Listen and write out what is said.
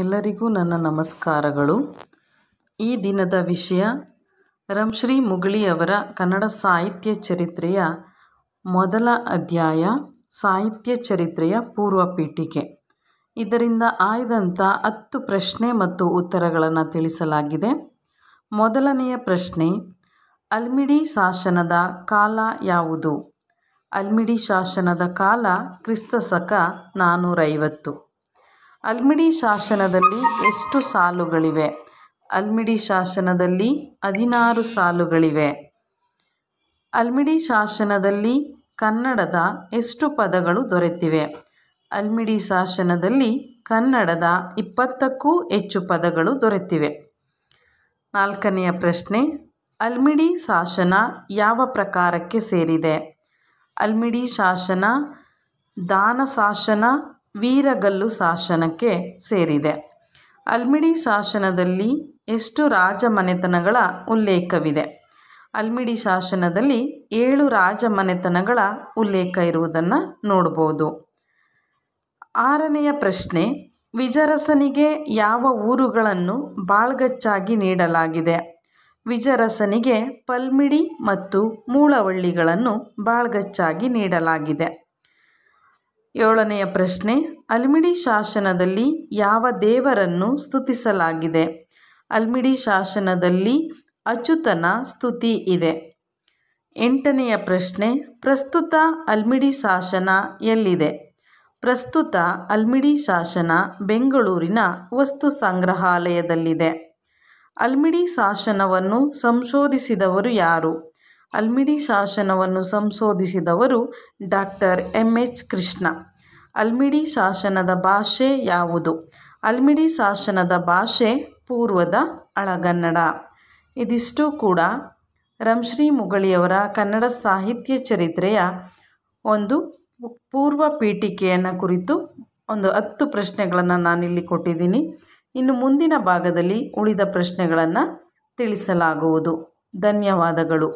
ಎಲ್ಲರಿಗೂ ನನ್ನ ನಮಸ್ಕಾರಗಳು ಈ ದಿನದ ವಿಷಯ ರಂಶ್ರೀ ಮುಗಳಿಯವರ ಕನ್ನಡ ಸಾಹಿತ್ಯ ಚರಿತ್ರೆಯ ಮೊದಲ ಅಧ್ಯಾಯ ಸಾಹಿತ್ಯ ಚರಿತ್ರೆಯ ಪೂರ್ವ ಪೀಠಿಕೆ ಇದರಿಂದ ಆಯ್ದಂಥ ಹತ್ತು ಪ್ರಶ್ನೆ ಮತ್ತು ಉತ್ತರಗಳನ್ನು ತಿಳಿಸಲಾಗಿದೆ ಮೊದಲನೆಯ ಪ್ರಶ್ನೆ ಅಲ್ಮಿಡಿ ಶಾಸನದ ಕಾಲ ಯಾವುದು ಅಲ್ಮಿಡಿ ಶಾಸನದ ಕಾಲ ಕ್ರಿಸ್ತ ಸಕ ನಾನ್ನೂರೈವತ್ತು ಅಲ್ಮಿಡಿ ಶಾಸನದಲ್ಲಿ ಎಷ್ಟು ಸಾಲುಗಳಿವೆ ಅಲ್ಮಿಡಿ ಶಾಸನದಲ್ಲಿ ಹದಿನಾರು ಸಾಲುಗಳಿವೆ ಅಲ್ಮಿಡಿ ಶಾಸನದಲ್ಲಿ ಕನ್ನಡದ ಎಷ್ಟು ಪದಗಳು ದೊರೆತಿವೆ ಅಲ್ಮಿಡಿ ಶಾಸನದಲ್ಲಿ ಕನ್ನಡದ ಇಪ್ಪತ್ತಕ್ಕೂ ಹೆಚ್ಚು ಪದಗಳು ದೊರೆತಿವೆ ನಾಲ್ಕನೆಯ ಪ್ರಶ್ನೆ ಅಲ್ಮಿಡಿ ಶಾಸನ ಯಾವ ಪ್ರಕಾರಕ್ಕೆ ಸೇರಿದೆ ಅಲ್ಮಿಡಿ ಶಾಸನ ದಾನ ಶಾಸನ ವೀರಗಲ್ಲು ಶಾಸನಕ್ಕೆ ಸೇರಿದೆ ಅಲ್ಮಿಡಿ ಶಾಸನದಲ್ಲಿ ಎಷ್ಟು ರಾಜಮನೆತನಗಳ ಉಲ್ಲೇಖವಿದೆ ಅಲ್ಮಿಡಿ ಶಾಸನದಲ್ಲಿ ಏಳು ರಾಜಮನೆತನಗಳ ಉಲ್ಲೇಖ ಇರುವುದನ್ನು ನೋಡ್ಬೋದು ಆರನೆಯ ಪ್ರಶ್ನೆ ವಿಜರಸನಿಗೆ ಯಾವ ಊರುಗಳನ್ನು ಬಾಳ್ಗಚ್ಚಾಗಿ ನೀಡಲಾಗಿದೆ ವಿಜರಸನಿಗೆ ಪಲ್ಮಿಡಿ ಮತ್ತು ಮೂಳವಳ್ಳಿಗಳನ್ನು ಬಾಳ್ಗಚ್ಚಾಗಿ ನೀಡಲಾಗಿದೆ ಏಳನೆಯ ಪ್ರಶ್ನೆ ಅಲ್ಮಿಡಿ ಶಾಸನದಲ್ಲಿ ಯಾವ ದೇವರನ್ನು ಸ್ತುತಿಸಲಾಗಿದೆ ಅಲ್ಮಿಡಿ ಶಾಸನದಲ್ಲಿ ಅಚ್ಯುತನ ಸ್ತುತಿ ಇದೆ ಎಂಟನೆಯ ಪ್ರಶ್ನೆ ಪ್ರಸ್ತುತ ಅಲ್ಮಿಡಿ ಶಾಸನ ಎಲ್ಲಿದೆ ಪ್ರಸ್ತುತ ಅಲ್ಮಿಡಿ ಶಾಸನ ಬೆಂಗಳೂರಿನ ವಸ್ತು ಸಂಗ್ರಹಾಲಯದಲ್ಲಿದೆ ಅಲ್ಮಿಡಿ ಶಾಸನವನ್ನು ಸಂಶೋಧಿಸಿದವರು ಯಾರು ಅಲ್ಮಿಡಿ ಶಾಸನವನ್ನು ಸಂಶೋಧಿಸಿದವರು doctor M H Krishna Halmidi ಶಾಸನದ ಭಾಷೆ ಯಾವುದು ಅಲ್ಮಿಡಿ ಶಾಸನದ ಭಾಷೆ ಪೂರ್ವದ ಅಳಗನ್ನಡ ಇದಿಷ್ಟು ಕೂಡ ರಂಶ್ರೀ ಮುಗಳಿಯವರ ಕನ್ನಡ ಸಾಹಿತ್ಯ ಚರಿತ್ರೆಯ ಒಂದು ಪೂರ್ವ ಪೀಠಿಕೆಯನ್ನು ಕುರಿತು ಒಂದು ಹತ್ತು ಪ್ರಶ್ನೆಗಳನ್ನು ನಾನಿಲ್ಲಿ ಕೊಟ್ಟಿದ್ದೀನಿ ಇನ್ನು ಮುಂದಿನ ಭಾಗದಲ್ಲಿ ಉಳಿದ ಪ್ರಶ್ನೆಗಳನ್ನು ತಿಳಿಸಲಾಗುವುದು ಧನ್ಯವಾದಗಳು